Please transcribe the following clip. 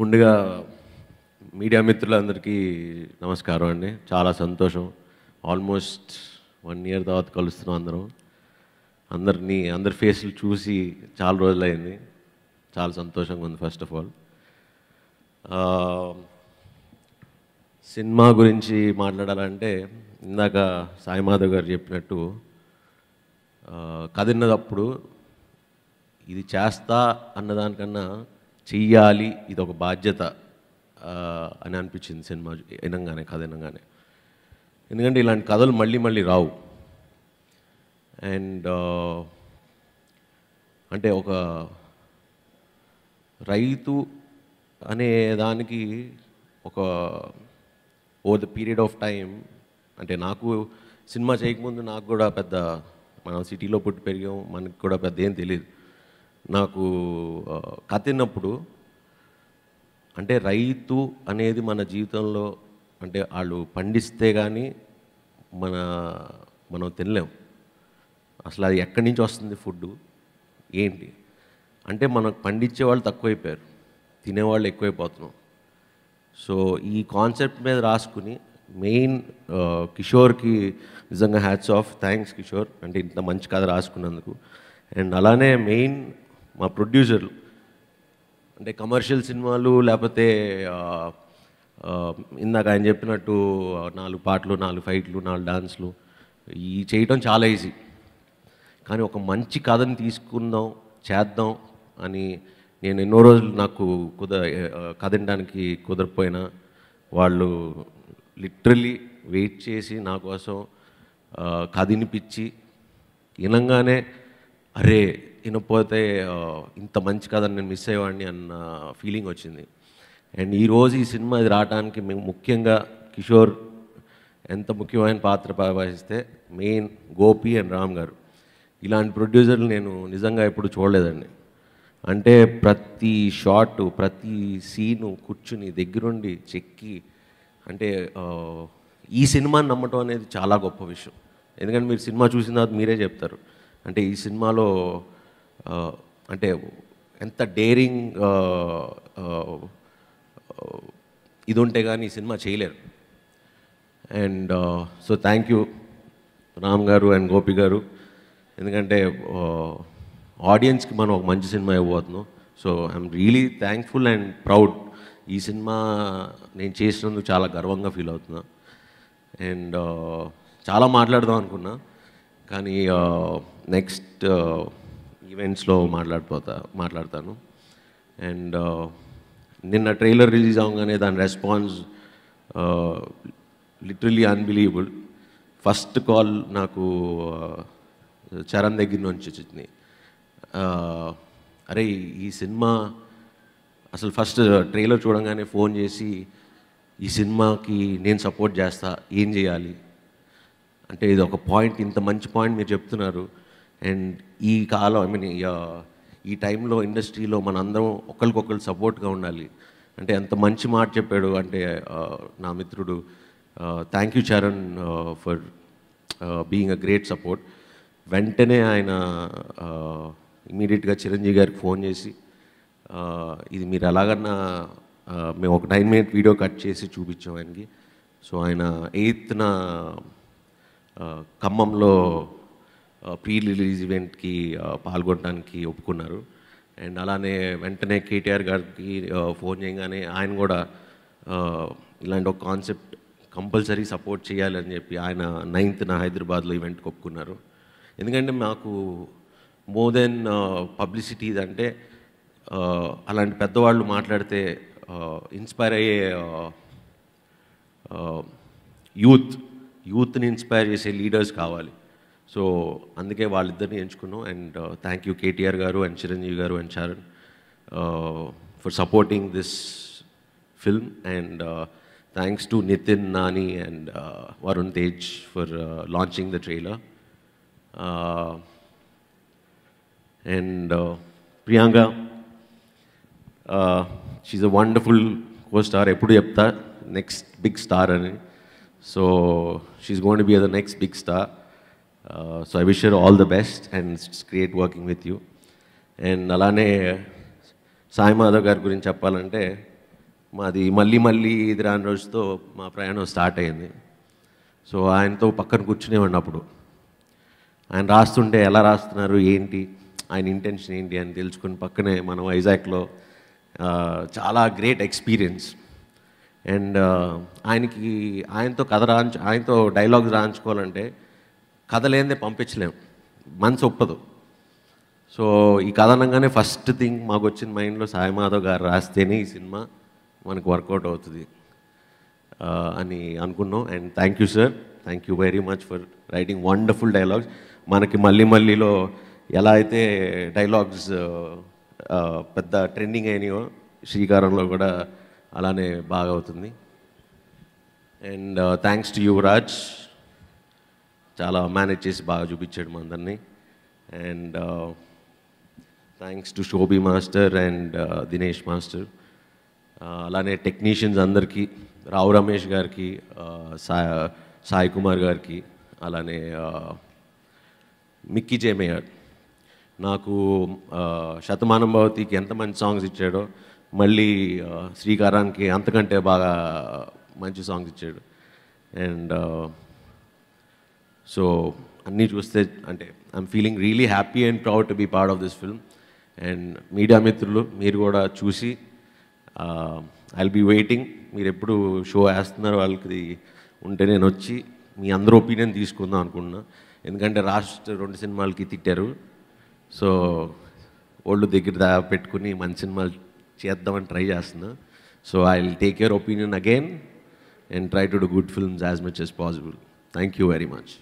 ముందుగా మీడియా మిత్రులందరికీ నమస్కారం అండి చాలా సంతోషం ఆల్మోస్ట్ వన్ ఇయర్ తర్వాత కలుస్తున్నాం అందరం అందరినీ అందరి ఫేస్లు చూసి చాలా రోజులైంది చాలా సంతోషంగా ఉంది ఫస్ట్ ఆఫ్ ఆల్ సినిమా గురించి మాట్లాడాలంటే ఇందాక సాయి మాధవ్ గారు చెప్పినట్టు కదిన్నదప్పుడు ఇది చేస్తా అన్నదానికన్నా చెయ్యాలి ఇది ఒక బాధ్యత అని అనిపించింది సినిమా వినంగానే కథ వినంగానే ఎందుకంటే ఇలాంటి కథలు మళ్ళీ మళ్ళీ రావు అండ్ అంటే ఒక రైతు అనే దానికి ఒక over the period of time అంటే నాకు సినిమా చేయకముందు నాకు కూడా పెద్ద మనం సిటీలో పుట్టి పెరిగాం మనకి కూడా పెద్ద ఏం తెలియదు నాకు కతిన్నప్పుడు అంటే రైతు అనేది మన జీవితంలో అంటే వాళ్ళు పండిస్తే కానీ మన మనం తినలేం అసలు అది ఎక్కడి నుంచి వస్తుంది ఫుడ్ ఏంటి అంటే మనం పండించే వాళ్ళు తక్కువైపోయారు తినేవాళ్ళు ఎక్కువైపోతున్నాం సో ఈ కాన్సెప్ట్ మీద రాసుకుని మెయిన్ కిషోర్కి నిజంగా హ్యాట్స్ ఆఫ్ థ్యాంక్స్ కిషోర్ అంటే ఇంత మంచి కథ రాసుకున్నందుకు అండ్ అలానే మెయిన్ మా ప్రొడ్యూసర్లు అంటే కమర్షియల్ సినిమాలు లేకపోతే ఇందాక ఆయన చెప్పినట్టు నాలుగు పాటలు నాలుగు ఫైట్లు నాలుగు డాన్స్లు ఈ చేయటం చాలా ఈజీ కానీ ఒక మంచి కథని తీసుకుందాం చేద్దాం అని నేను ఎన్నో రోజులు నాకు కుద కథ వినడానికి కుదరపోయినా వాళ్ళు లిటరలీ వెయిట్ చేసి నా కోసం కథ వినంగానే అరే తినకపోతే ఇంత మంచి కథని నేను మిస్ అయ్యేవాడిని అన్న ఫీలింగ్ వచ్చింది అండ్ ఈరోజు ఈ సినిమా ఇది రావడానికి మేము ముఖ్యంగా కిషోర్ ఎంత ముఖ్యమైన పాత్ర ప్రవహిస్తే మెయిన్ గోపి అండ్ రామ్ గారు ఇలాంటి ప్రొడ్యూసర్లు నేను నిజంగా ఎప్పుడు చూడలేదండి అంటే ప్రతి షాట్ ప్రతి సీను కూర్చుని దగ్గరుండి చెక్కి అంటే ఈ సినిమాని నమ్మటం అనేది చాలా గొప్ప విషయం ఎందుకంటే మీరు సినిమా చూసిన తర్వాత మీరే చెప్తారు అంటే ఈ సినిమాలో అంటే ఎంత డేరింగ్ ఇది ఉంటే కానీ ఈ సినిమా చేయలేరు and so thank you Ram గారు అండ్ గోపి గారు ఎందుకంటే ఆడియన్స్కి మనం ఒక మంచి సినిమా ఇవ్వబోతున్నాం so I'm really thankful and proud ఈ సినిమా నేను చేసినందుకు చాలా గర్వంగా ఫీల్ అవుతున్నా అండ్ చాలా మాట్లాడదాం అనుకున్నా కానీ నెక్స్ట్ ఈవెంట్స్లో మాట్లాడిపోతా మాట్లాడతాను అండ్ నిన్న ట్రైలర్ రిలీజ్ అవగానే దాని response literally unbelievable first call నాకు చరణ్ దగ్గర నుంచి వచ్చింది అరే ఈ సినిమా అసలు ఫస్ట్ ట్రైలర్ చూడంగానే ఫోన్ చేసి ఈ సినిమాకి నేను సపోర్ట్ చేస్తా ఏం చేయాలి అంటే ఇది ఒక పాయింట్ ఇంత మంచి పాయింట్ మీరు చెప్తున్నారు అండ్ ఈ కాలం ఐ మీన్ ఈ టైంలో ఇండస్ట్రీలో మనందరం ఒకరికొకరు సపోర్ట్గా ఉండాలి అంటే ఎంత మంచి మాట చెప్పాడు అంటే నా మిత్రుడు thank you Charan for being a great support వెంటనే ఆయన ఇమీడియట్గా చిరంజీవి గారికి ఫోన్ చేసి ఇది మీరు ఎలాగన్నా మేము ఒక నైన్ మినిట్ వీడియో కట్ చేసి చూపించాం ఆయనకి సో ఆయన ఎయిత్న ఖమ్మంలో ప్రీ రిలీజ్ ఈవెంట్కి పాల్గొనడానికి ఒప్పుకున్నారు అండ్ అలానే వెంటనే కేటీఆర్ గారికి ఫోన్ చేయగానే ఆయన కూడా ఇలాంటి ఒక కాన్సెప్ట్ కంపల్సరీ సపోర్ట్ చేయాలని చెప్పి ఆయన నైన్త్న హైదరాబాద్లో ఈవెంట్కి ఒప్పుకున్నారు ఎందుకంటే మాకు మోర్ దెన్ పబ్లిసిటీ అంటే అలాంటి పెద్దవాళ్ళు మాట్లాడితే ఇన్స్పైర్ అయ్యే యూత్ యూత్ని ఇన్స్పైర్ చేసే లీడర్స్ కావాలి సో అందుకే వాళ్ళిద్దరిని ఎంచుకున్నాం and thank uh, you KTR గారు అండ్ చిరంజీవి గారు and Charan for supporting this film and thanks to Nithin Nani and Varun Tej for launching the trailer and Priyanka she's a wonderful co star ఎప్పుడు చెప్తా నెక్స్ట్ బిగ్ స్టార్ అని so she's gonna be a next big star so I wish all the best and it's great working with you and అలానే సాయి మాధవ్ గారి గురించి చెప్పాలంటే మాది మళ్ళీ మళ్ళీ ఇది రాని రోజుతో మా ప్రయాణం స్టార్ట్ అయింది సో ఆయనతో పక్కన కూర్చునేవాడిని అప్పుడు ఆయన రాస్తుంటే ఎలా రాస్తున్నారు ఏంటి ఆయన ఇంటెన్షన్ ఏంటి అని తెలుసుకుని పక్కనే మనం వైజాగ్లో చాలా గ్రేట్ ఎక్స్పీరియన్స్ అండ్ ఆయనకి ఆయనతో కథ రాయంతో ఆయనతో డైలాగ్స్ రాయించుకోవాలంటే కథలేందే పంపించలేం మనసు ఒప్పదు సో ఈ కథ అనగానే ఫస్ట్ థింగ్ మాకు వచ్చిన మైండ్లో సాయి మాధవ్ గారు రాస్తేనే ఈ సినిమా మనకు వర్కౌట్ అవుతుంది అని అనుకున్నాం and thank you sir thank you very much for writing wonderful dialogues మనకి మళ్ళీ మళ్ళీలో ఎలా అయితే డైలాగ్స్ పెద్ద ట్రెండింగ్ అయినాయో శ్రీకారంలో కూడా అలానే బాగా అవుతుంది అండ్ థ్యాంక్స్ టు యువరాజ్ చాలా మేనేజ్ చేసి బాగా చూపించాడు మా అందరినీ and thanks to Shobhi master and Dinesh master అలానే టెక్నీషియన్స్ అందరికీ రావు రమేష్ గారికి సాయి uh, కుమార్ గారికి అలానే మిక్కీ uh, జేమేయర్ నాకు శతమానం uh, భవతికి ఎంత మంచి సాంగ్స్ ఇచ్చాడో మళ్ళీ శ్రీకారానికి అంతకంటే బాగా మంచి సాంగ్స్ ఇచ్చాడు అండ్ సో అన్నీ చూస్తే అంటే I'm feeling really happy and proud to be part of this film and media మిత్రులు మీరు కూడా చూసి ఐ బీ వెయిటింగ్ మీరు ఎప్పుడు షో వేస్తున్నారు వాళ్ళకి ఉంటే నేను వచ్చి మీ అందరూ ఒపీనియన్ తీసుకుందాం అనుకుంటున్నా ఎందుకంటే రాష్ట్ర రెండు సినిమాలకి తిట్టారు సో ఒళ్ళు దగ్గర దా పెట్టుకుని మంచి సినిమాలు చేద్దామని ట్రై చేస్తున్నా so I will take your opinion again and try to do good films as much as possible thank you very much